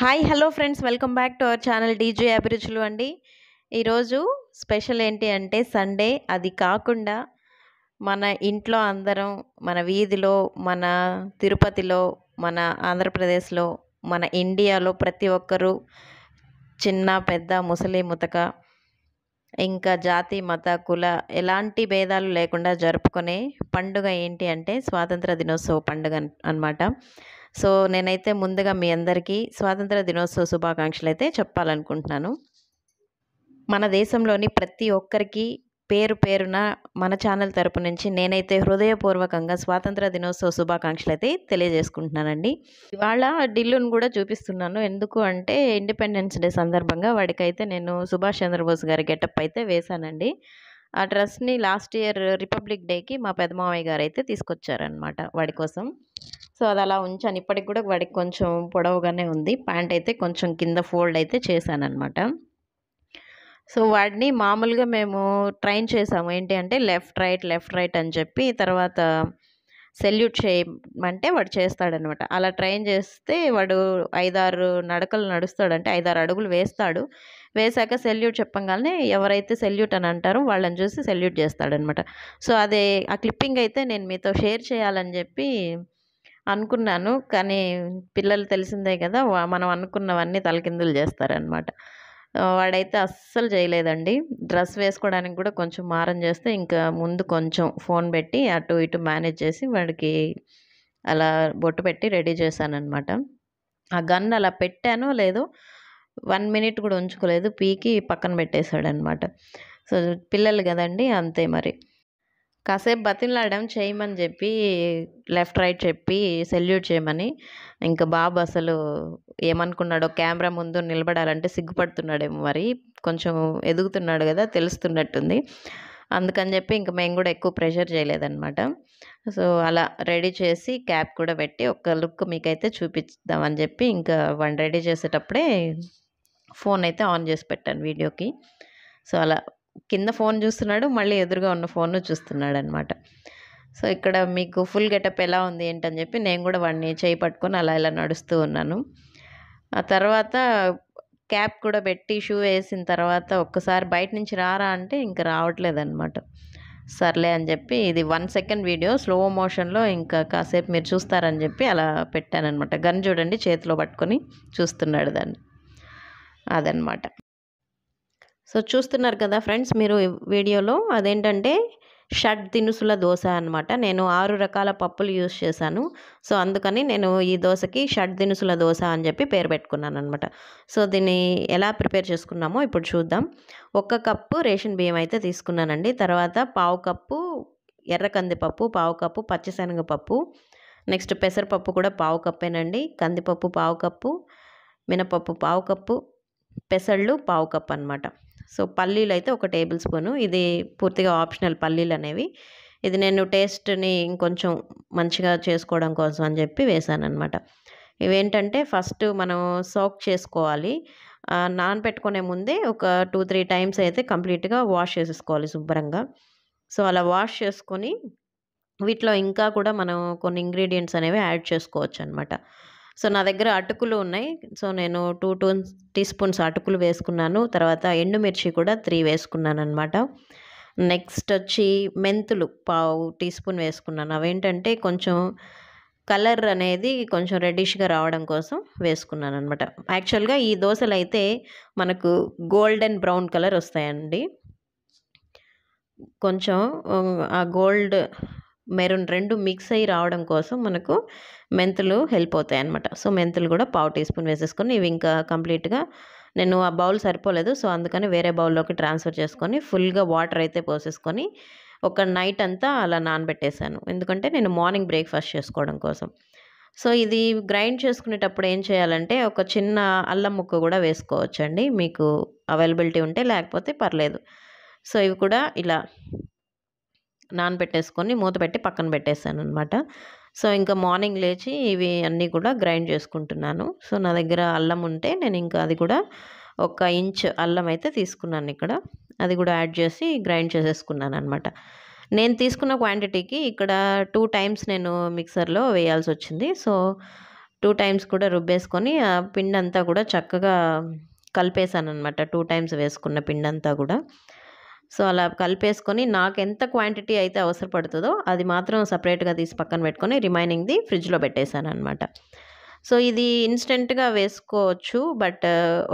hi hello friends welcome back to our channel DJ అభిరుచులు అండి ఈరోజు స్పెషల్ ఏంటి అంటే సండే అది కాకుండా మన ఇంట్లో అందరం మన వీధిలో మన తిరుపతిలో మన ఆంధ్రప్రదేశ్లో మన ఇండియాలో ప్రతి ఒక్కరూ చిన్న పెద్ద ముసలి ముతక ఇంకా జాతి మత కుల ఎలాంటి భేదాలు లేకుండా జరుపుకునే పండుగ ఏంటి అంటే స్వాతంత్ర దినోత్సవ పండుగ అనమాట సో నేనైతే ముందుగా మీ అందరికీ స్వాతంత్ర దినోత్సవ శుభాకాంక్షలు అయితే చెప్పాలనుకుంటున్నాను మన దేశంలోని ప్రతి ఒక్కరికి పేరు పేరున మన ఛానల్ తరపు నుంచి నేనైతే హృదయపూర్వకంగా స్వాతంత్ర దినోత్సవ శుభాకాంక్షలు అయితే తెలియజేసుకుంటున్నానండి ఇవాళ ఢిల్లును కూడా చూపిస్తున్నాను ఎందుకు అంటే ఇండిపెండెన్స్ డే సందర్భంగా వాడికైతే నేను సుభాష్ చంద్రబోస్ గారి గెటప్ అయితే వేశానండి ఆ డ్రెస్ని లాస్ట్ ఇయర్ రిపబ్లిక్ డేకి మా పెదమావయ్య గారు అయితే తీసుకొచ్చారనమాట వాడి కోసం సో అది అలా ఉంచాను ఇప్పటికి కూడా వాడికి కొంచెం పొడవుగానే ఉంది ప్యాంట్ అయితే కొంచెం కింద ఫోల్డ్ అయితే చేశానమాట సో వాడిని మామూలుగా మేము ట్రైన్ చేసాము ఏంటి అంటే లెఫ్ట్ రైట్ లెఫ్ట్ రైట్ అని చెప్పి తర్వాత సెల్యూట్ చేయమంటే వాడు చేస్తాడనమాట అలా ట్రైన్ చేస్తే వాడు ఐదారు నడకలు నడుస్తాడంటే ఐదారు అడుగులు వేస్తాడు వేశాక సెల్యూట్ చెప్పంగానే ఎవరైతే సెల్యూట్ అని అంటారో వాళ్ళని చూసి సెల్యూట్ చేస్తాడనమాట సో అదే ఆ క్లిప్పింగ్ అయితే నేను మీతో షేర్ చేయాలని చెప్పి అనుకున్నాను కానీ పిల్లలు తెలిసిందే కదా మనం అనుకున్నవన్నీ తలకిందులు చేస్తారనమాట వాడైతే అస్సలు చేయలేదండి డ్రెస్ వేసుకోవడానికి కూడా కొంచెం మారం చేస్తే ఇంకా ముందు కొంచెం ఫోన్ పెట్టి అటు ఇటు మేనేజ్ చేసి వాడికి అలా బొట్టు పెట్టి రెడీ చేశానమాట ఆ గన్ అలా పెట్టానో లేదో వన్ మినిట్ కూడా ఉంచుకోలేదు పీకి పక్కన పెట్టేశాడనమాట సో పిల్లలు కదండి అంతే మరి కాసేపు బతిలాడాం చేయమని చెప్పి లెఫ్ట్ రైట్ చెప్పి సెల్యూట్ చేయమని ఇంకా బాబు అసలు ఏమనుకున్నాడో కెమెరా ముందు నిలబడాలంటే సిగ్గుపడుతున్నాడేమో మరి కొంచెం ఎదుగుతున్నాడు కదా తెలుస్తున్నట్టుంది అందుకని చెప్పి ఇంకా మేము కూడా ఎక్కువ ప్రెషర్ చేయలేదన్నమాట సో అలా రెడీ చేసి క్యాప్ కూడా పెట్టి ఒక లుక్ మీకైతే చూపిద్దామని చెప్పి ఇంకా వన్ రెడీ చేసేటప్పుడే ఫోన్ అయితే ఆన్ చేసి పెట్టాను వీడియోకి సో అలా కింద ఫోన్ చూస్తున్నాడు మళ్ళీ ఎదురుగా ఉన్న ఫోన్ను చూస్తున్నాడు అనమాట సో ఇక్కడ మీకు ఫుల్ గెటప్ ఎలా ఉంది ఏంటని చెప్పి నేను కూడా వాడిని చేయి పట్టుకొని అలా ఇలా నడుస్తూ ఉన్నాను ఆ తర్వాత క్యాప్ కూడా పెట్టి షూ వేసిన తర్వాత ఒక్కసారి బయట నుంచి రారా అంటే ఇంకా అనమాట సర్లే అని చెప్పి ఇది వన్ సెకండ్ వీడియో స్లో మోషన్లో ఇంకా కాసేపు మీరు చూస్తారని చెప్పి అలా పెట్టానమాట గన్ చూడండి చేతిలో పట్టుకొని చూస్తున్నాడు దాన్ని అదనమాట సో చూస్తున్నారు కదా ఫ్రెండ్స్ మీరు వీడియోలో అదేంటంటే షడ్ దినుసుల దోశ అనమాట నేను ఆరు రకాల పప్పులు యూస్ చేశాను సో అందుకని నేను ఈ దోశకి షడ్ దినుసుల దోశ అని చెప్పి పేరు పెట్టుకున్నాను అనమాట సో దీన్ని ఎలా ప్రిపేర్ చేసుకున్నామో ఇప్పుడు చూద్దాం ఒక్క కప్పు రేషన్ బియ్యం అయితే తీసుకున్నానండి తర్వాత పావు కప్పు ఎర్ర కందిపప్పు పావు కప్పు పచ్చిశనగపప్పు నెక్స్ట్ పెసరపప్పు కూడా పావు కప్పేనండి కందిపప్పు పావు కప్పు మినపప్పు పావు కప్పు పెసళ్ళు పావు కప్పు అనమాట సో పల్లీలు అయితే ఒక టేబుల్ స్పూను ఇది పూర్తిగా ఆప్షనల్ పల్లీలు అనేవి ఇది నేను టేస్ట్ని ఇంకొంచెం మంచిగా చేసుకోవడం కోసం అని చెప్పి వేసాను అనమాట ఇవేంటంటే ఫస్ట్ మనం సోక్ చేసుకోవాలి నానబెట్టుకునే ముందే ఒక టూ త్రీ టైమ్స్ అయితే కంప్లీట్గా వాష్ చేసేసుకోవాలి శుభ్రంగా సో అలా వాష్ చేసుకొని వీటిలో ఇంకా కూడా మనం కొన్ని ఇంగ్రీడియంట్స్ అనేవి యాడ్ చేసుకోవచ్చు అనమాట సో నా దగ్గర అటుకులు ఉన్నాయి సో నేను టూ టూ టీ స్పూన్స్ అటుకులు వేసుకున్నాను తర్వాత ఎండుమిర్చి కూడా త్రీ వేసుకున్నాను అనమాట నెక్స్ట్ వచ్చి మెంతులు పావు టీ స్పూన్ వేసుకున్నాను అవేంటంటే కొంచెం కలర్ అనేది కొంచెం రెడ్డిష్గా రావడం కోసం వేసుకున్నాను అనమాట యాక్చువల్గా ఈ దోశలు అయితే మనకు గోల్డెన్ బ్రౌన్ కలర్ వస్తాయండి కొంచెం ఆ గోల్డ్ మెరూన్ రెండు మిక్స్ అయ్యి రావడం కోసం మనకు మెంతులు హెల్ప్ అవుతాయి అనమాట సో మెంతులు కూడా పావు టీ స్పూన్ వేసేసుకొని ఇవి ఇంకా కంప్లీట్గా నేను ఆ బౌల్ సరిపోలేదు సో అందుకని వేరే బౌల్లోకి ట్రాన్స్ఫర్ చేసుకొని ఫుల్గా వాటర్ అయితే పోసేసుకొని ఒక నైట్ అంతా అలా నానబెట్టేశాను ఎందుకంటే నేను మార్నింగ్ బ్రేక్ఫాస్ట్ చేసుకోవడం కోసం సో ఇది గ్రైండ్ చేసుకునేటప్పుడు ఏం చేయాలంటే ఒక చిన్న అల్లం ముక్క కూడా వేసుకోవచ్చండి మీకు అవైలబిలిటీ ఉంటే లేకపోతే పర్లేదు సో ఇవి కూడా ఇలా నానబెట్టేసుకొని మూత పెట్టి పక్కన పెట్టేశాను అనమాట సో ఇంకా మార్నింగ్ లేచి ఇవి అన్నీ కూడా గ్రైండ్ చేసుకుంటున్నాను సో నా దగ్గర అల్లం ఉంటే నేను ఇంకా అది కూడా ఒక ఇంచ్ అల్లం అయితే తీసుకున్నాను ఇక్కడ అది కూడా యాడ్ చేసి గ్రైండ్ చేసేసుకున్నాను అనమాట నేను తీసుకున్న క్వాంటిటీకి ఇక్కడ టూ టైమ్స్ నేను మిక్సర్లో వేయాల్సి వచ్చింది సో టూ టైమ్స్ కూడా రుబ్బేసుకొని ఆ పిండి అంతా కూడా చక్కగా కలిపేశాను అనమాట టూ టైమ్స్ వేసుకున్న పిండి అంతా కూడా సో అలా కలిపేసుకొని నాకు ఎంత క్వాంటిటీ అయితే అవసరపడుతుందో అది మాత్రం సపరేట్గా తీసి పక్కన పెట్టుకొని రిమైనింగ్ది ఫ్రిడ్జ్లో పెట్టేశాను అనమాట సో ఇది ఇన్స్టెంట్గా వేసుకోవచ్చు బట్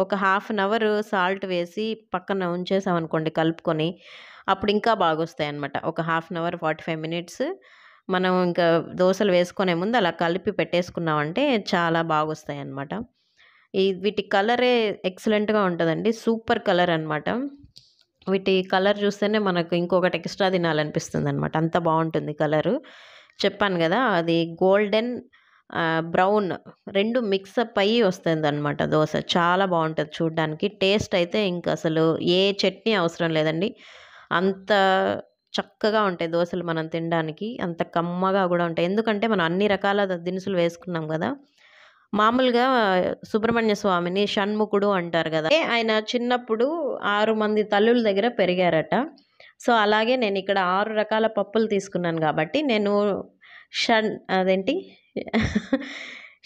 ఒక హాఫ్ అన్ అవర్ సాల్ట్ వేసి పక్కన ఉంచేసామనుకోండి కలుపుకొని అప్పుడు ఇంకా బాగొస్తాయి అనమాట ఒక half an hour forty five minutes మనం ఇంకా దోశలు వేసుకునే ముందు అలా కలిపి పెట్టేసుకున్నామంటే చాలా బాగొస్తాయి అనమాట వీటి కలరే ఎక్సలెంట్గా ఉంటుందండి సూపర్ కలర్ అనమాట వీటి కలర్ చూస్తేనే మనకు ఇంకొకటి ఎక్స్ట్రా తినాలనిపిస్తుంది అనమాట అంత బాగుంటుంది కలరు చెప్పాను కదా అది గోల్డెన్ బ్రౌన్ రెండు మిక్సప్ అయ్యి వస్తుంది అనమాట దోశ చాలా బాగుంటుంది చూడ్డానికి టేస్ట్ అయితే ఇంకా అసలు ఏ చట్నీ అవసరం లేదండి అంత చక్కగా ఉంటాయి దోశలు మనం తినడానికి అంత కమ్మగా కూడా ఉంటాయి ఎందుకంటే మనం అన్ని రకాల దినుసులు వేసుకున్నాం కదా మామూలుగా సుబ్రహ్మణ్య స్వామిని షణ్ముఖుడు అంటారు కదా ఆయన చిన్నప్పుడు ఆరు మంది తల్లుల దగ్గర పెరిగారట సో అలాగే నేను ఇక్కడ ఆరు రకాల పప్పులు తీసుకున్నాను కాబట్టి నేను షణ్ అదేంటి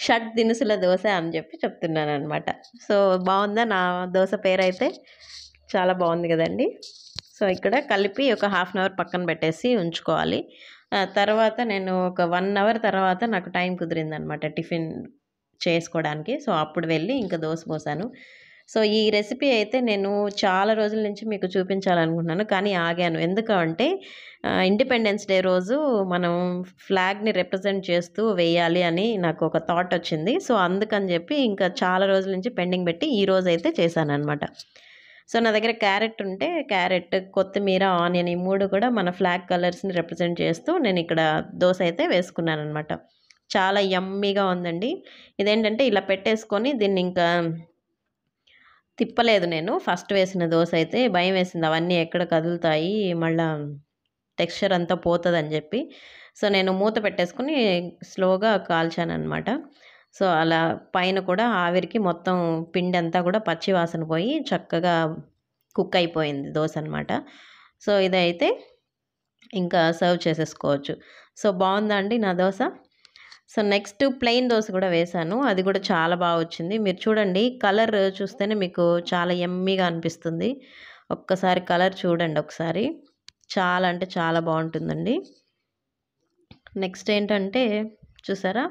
షడ్ దినుసుల దోశ అని చెప్పి చెప్తున్నాను అనమాట సో బాగుందా నా దోశ పేరైతే చాలా బాగుంది కదండి సో ఇక్కడ కలిపి ఒక హాఫ్ అన్ అవర్ పక్కన పెట్టేసి ఉంచుకోవాలి తర్వాత నేను ఒక వన్ అవర్ తర్వాత నాకు టైం కుదిరిందనమాట టిఫిన్ చేసుకోవడానికి సో అప్పుడు వెళ్ళి ఇంకా దోశ పోసాను సో ఈ రెసిపీ అయితే నేను చాలా రోజుల నుంచి మీకు చూపించాలనుకుంటున్నాను కానీ ఆగాను ఎందుకంటే ఇండిపెండెన్స్ డే రోజు మనం ఫ్లాగ్ని రిప్రజెంట్ చేస్తూ వేయాలి అని నాకు ఒక థాట్ వచ్చింది సో అందుకని చెప్పి ఇంకా చాలా రోజుల నుంచి పెండింగ్ పెట్టి ఈ రోజు అయితే చేశాను అనమాట సో నా దగ్గర క్యారెట్ ఉంటే క్యారెట్ కొత్తిమీర ఆనియన్ ఈ మూడు కూడా మన ఫ్లాగ్ కలర్స్ని రిప్రజెంట్ చేస్తూ నేను ఇక్కడ దోశ అయితే వేసుకున్నాను అనమాట చాలా ఎమ్మీగా ఉందండి ఇదేంటంటే ఇలా పెట్టేసుకొని దీన్ని ఇంకా తిప్పలేదు నేను ఫస్ట్ వేసిన దోశ అయితే భయం వేసింది అవన్నీ ఎక్కడ కదులుతాయి మళ్ళా టెక్స్చర్ అంతా పోతుందని చెప్పి సో నేను మూత పెట్టేసుకుని స్లోగా కాల్చాను అనమాట సో అలా పైన కూడా ఆవిరికి మొత్తం పిండి అంతా కూడా పచ్చి వాసన పోయి చక్కగా కుక్ అయిపోయింది దోశ అనమాట సో ఇదైతే ఇంకా సర్వ్ చేసేసుకోవచ్చు సో బాగుందా అండి నా dosa so next plain dosa కూడా వేశాను అది కూడా చాలా బాగా వచ్చింది మీరు చూడండి కలర్ చూస్తేనే మీకు చాలా ఎమ్మీగా అనిపిస్తుంది ఒక్కసారి కలర్ చూడండి ఒకసారి చాలా అంటే చాలా బాగుంటుందండి నెక్స్ట్ ఏంటంటే చూసారా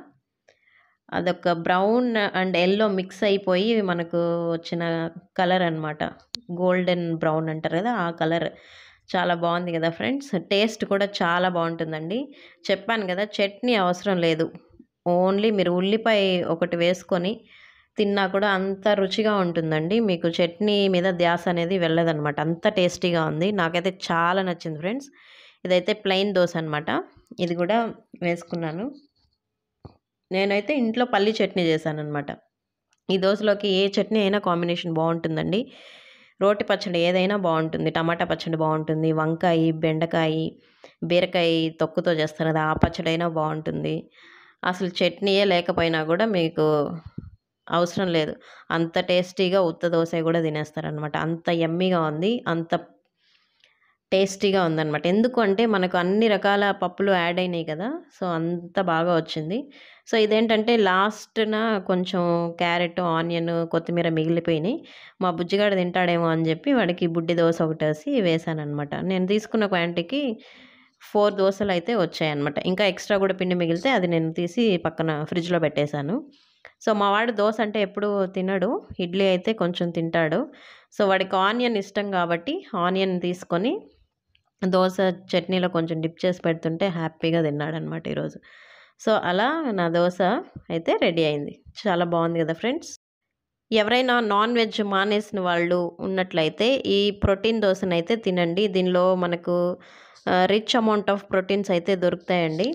అదొక బ్రౌన్ అండ్ ఎల్లో మిక్స్ అయిపోయి మనకు వచ్చిన కలర్ అనమాట గోల్డెన్ బ్రౌన్ అంటారు కదా ఆ కలర్ చాలా బాగుంది కదా ఫ్రెండ్స్ టేస్ట్ కూడా చాలా బాగుంటుందండి చెప్పాను కదా చట్నీ అవసరం లేదు ఓన్లీ మీరు ఉల్లిపాయ ఒకటి వేసుకొని తిన్నా కూడా అంత రుచిగా ఉంటుందండి మీకు చట్నీ మీద ధ్యాస అనేది వెళ్ళదనమాట అంత టేస్టీగా ఉంది నాకైతే చాలా నచ్చింది ఫ్రెండ్స్ ఇదైతే ప్లెయిన్ దోశ అనమాట ఇది కూడా వేసుకున్నాను నేనైతే ఇంట్లో పల్లి చట్నీ చేశాను అనమాట ఈ దోశలోకి ఏ చట్నీ అయినా కాంబినేషన్ బాగుంటుందండి రోటి పచ్చడి ఏదైనా బాగుంటుంది టమాటా పచ్చడి బాగుంటుంది వంకాయ బెండకాయ బీరకాయ తొక్కుతో చేస్తారు కదా ఆ పచ్చడి అయినా బాగుంటుంది అసలు చట్నీయే లేకపోయినా కూడా మీకు అవసరం లేదు అంత టేస్టీగా ఉత్త దోశ కూడా తినేస్తారనమాట అంత ఎమ్మీగా ఉంది అంత టేస్టీగా ఎందుకు ఎందుకంటే మనకు అన్ని రకాల పప్పులు యాడ్ అయినాయి కదా సో అంత బాగా వచ్చింది సో ఇదేంటంటే లాస్ట్న కొంచెం క్యారెట్ ఆనియన్ కొత్తిమీర మిగిలిపోయినాయి మా బుజ్జిగాడు తింటాడేమో అని చెప్పి వాడికి బుడ్డి దోశ ఒకటేసి వేశాను అనమాట నేను తీసుకున్న క్వాంటిటీకి ఫోర్ దోశలు అయితే వచ్చాయన్నమాట ఇంకా ఎక్స్ట్రా కూడా పిండి మిగిలితే అది నేను తీసి పక్కన ఫ్రిడ్జ్లో పెట్టేశాను సో మా వాడు దోశ అంటే ఎప్పుడు తినడు ఇడ్లీ అయితే కొంచెం తింటాడు సో వాడికి ఆనియన్ ఇష్టం కాబట్టి ఆనియన్ తీసుకొని దోశ చట్నీలో కొంచెం డిప్ చేసి పెడుతుంటే హ్యాపీగా తిన్నాడనమాట ఈరోజు సో అలా నా దోశ అయితే రెడీ అయింది చాలా బాగుంది కదా ఫ్రెండ్స్ ఎవరైనా నాన్ వెజ్ మానేసిన వాళ్ళు ఉన్నట్లయితే ఈ ప్రోటీన్ దోశనైతే తినండి దీనిలో మనకు రిచ్ అమౌంట్ ఆఫ్ ప్రోటీన్స్ అయితే దొరుకుతాయండి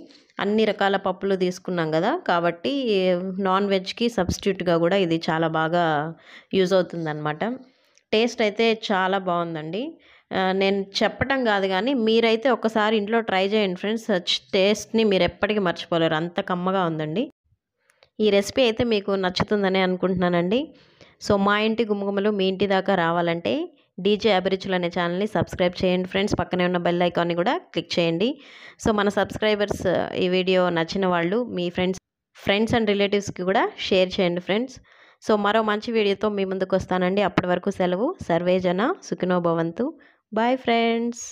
అన్ని రకాల పప్పులు తీసుకున్నాం కదా కాబట్టి నాన్ వెజ్కి సబ్స్టిట్యూట్గా కూడా ఇది చాలా బాగా యూజ్ అవుతుందన్నమాట టేస్ట్ అయితే చాలా బాగుందండి నేను చెప్పటం కాదు కానీ మీరైతే ఒకసారి ఇంట్లో ట్రై చేయండి ఫ్రెండ్స్ టేస్ట్ని మీరు ఎప్పటికీ మర్చిపోలేరు అంత కమ్మగా ఉందండి ఈ రెసిపీ అయితే మీకు నచ్చుతుందని అనుకుంటున్నానండి సో మా ఇంటి గుమ్మగుమ్మలు మీ ఇంటి దాకా రావాలంటే డీజే అభిరుచులు అనే ఛానల్ని సబ్స్క్రైబ్ చేయండి ఫ్రెండ్స్ పక్కనే ఉన్న బెల్ ఐకాన్ని కూడా క్లిక్ చేయండి సో మన సబ్స్క్రైబర్స్ ఈ వీడియో నచ్చిన వాళ్ళు మీ ఫ్రెండ్స్ ఫ్రెండ్స్ అండ్ రిలేటివ్స్కి కూడా షేర్ చేయండి ఫ్రెండ్స్ సో మరో మంచి వీడియోతో మీ ముందుకు వస్తానండి అప్పటి వరకు సెలవు సర్వేజన సుఖినో భవంతు బాయ్ ఫ్రెండ్స్